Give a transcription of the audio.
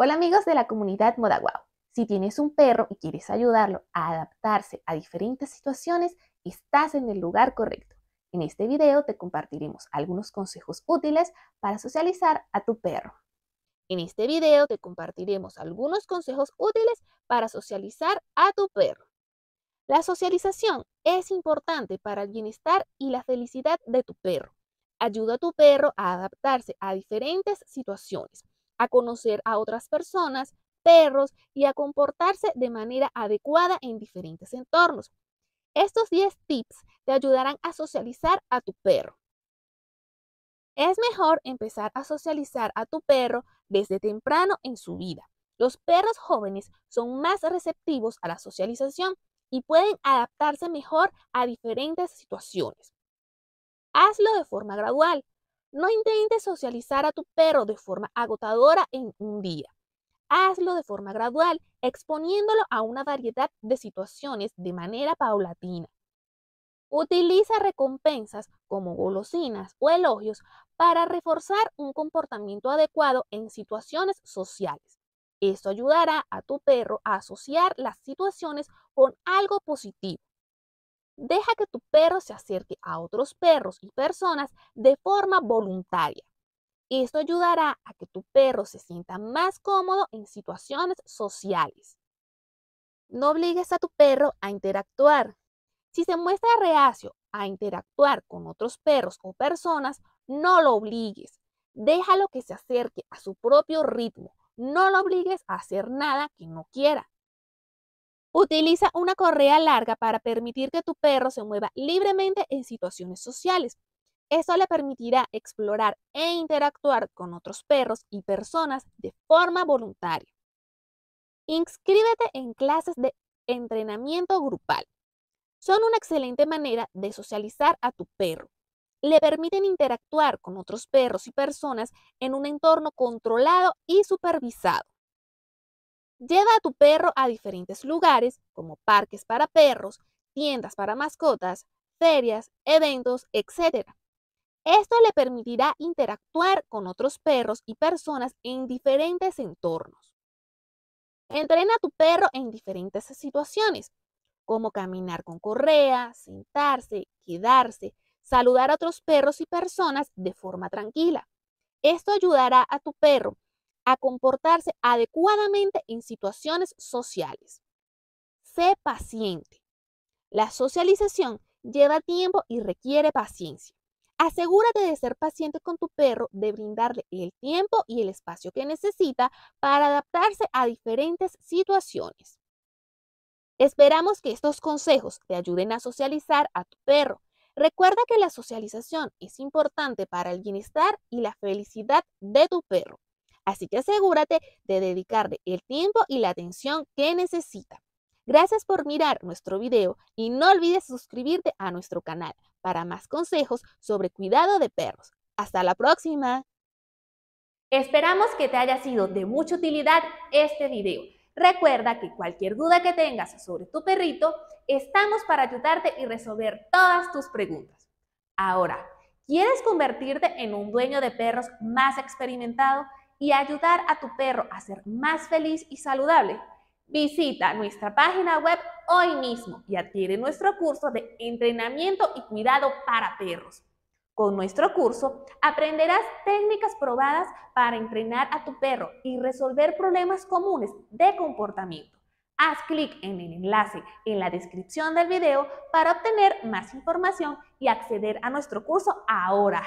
Hola amigos de la comunidad Modaguao. Si tienes un perro y quieres ayudarlo a adaptarse a diferentes situaciones, estás en el lugar correcto. En este video te compartiremos algunos consejos útiles para socializar a tu perro. En este video te compartiremos algunos consejos útiles para socializar a tu perro. La socialización es importante para el bienestar y la felicidad de tu perro. Ayuda a tu perro a adaptarse a diferentes situaciones a conocer a otras personas, perros y a comportarse de manera adecuada en diferentes entornos. Estos 10 tips te ayudarán a socializar a tu perro. Es mejor empezar a socializar a tu perro desde temprano en su vida. Los perros jóvenes son más receptivos a la socialización y pueden adaptarse mejor a diferentes situaciones. Hazlo de forma gradual, no intentes socializar a tu perro de forma agotadora en un día. Hazlo de forma gradual, exponiéndolo a una variedad de situaciones de manera paulatina. Utiliza recompensas como golosinas o elogios para reforzar un comportamiento adecuado en situaciones sociales. Esto ayudará a tu perro a asociar las situaciones con algo positivo deja que tu perro se acerque a otros perros y personas de forma voluntaria. Esto ayudará a que tu perro se sienta más cómodo en situaciones sociales. No obligues a tu perro a interactuar. Si se muestra reacio a interactuar con otros perros o personas, no lo obligues. Déjalo que se acerque a su propio ritmo. No lo obligues a hacer nada que no quiera. Utiliza una correa larga para permitir que tu perro se mueva libremente en situaciones sociales. Esto le permitirá explorar e interactuar con otros perros y personas de forma voluntaria. Inscríbete en clases de entrenamiento grupal. Son una excelente manera de socializar a tu perro. Le permiten interactuar con otros perros y personas en un entorno controlado y supervisado. Lleva a tu perro a diferentes lugares como parques para perros, tiendas para mascotas, ferias, eventos, etc. Esto le permitirá interactuar con otros perros y personas en diferentes entornos. Entrena a tu perro en diferentes situaciones, como caminar con correa, sentarse, quedarse, saludar a otros perros y personas de forma tranquila. Esto ayudará a tu perro a comportarse adecuadamente en situaciones sociales. Sé paciente. La socialización lleva tiempo y requiere paciencia. Asegúrate de ser paciente con tu perro, de brindarle el tiempo y el espacio que necesita para adaptarse a diferentes situaciones. Esperamos que estos consejos te ayuden a socializar a tu perro. Recuerda que la socialización es importante para el bienestar y la felicidad de tu perro. Así que asegúrate de dedicarle el tiempo y la atención que necesita. Gracias por mirar nuestro video y no olvides suscribirte a nuestro canal para más consejos sobre cuidado de perros. Hasta la próxima. Esperamos que te haya sido de mucha utilidad este video. Recuerda que cualquier duda que tengas sobre tu perrito, estamos para ayudarte y resolver todas tus preguntas. Ahora, ¿quieres convertirte en un dueño de perros más experimentado? y ayudar a tu perro a ser más feliz y saludable. Visita nuestra página web hoy mismo y adquiere nuestro curso de entrenamiento y cuidado para perros. Con nuestro curso aprenderás técnicas probadas para entrenar a tu perro y resolver problemas comunes de comportamiento. Haz clic en el enlace en la descripción del video para obtener más información y acceder a nuestro curso ahora.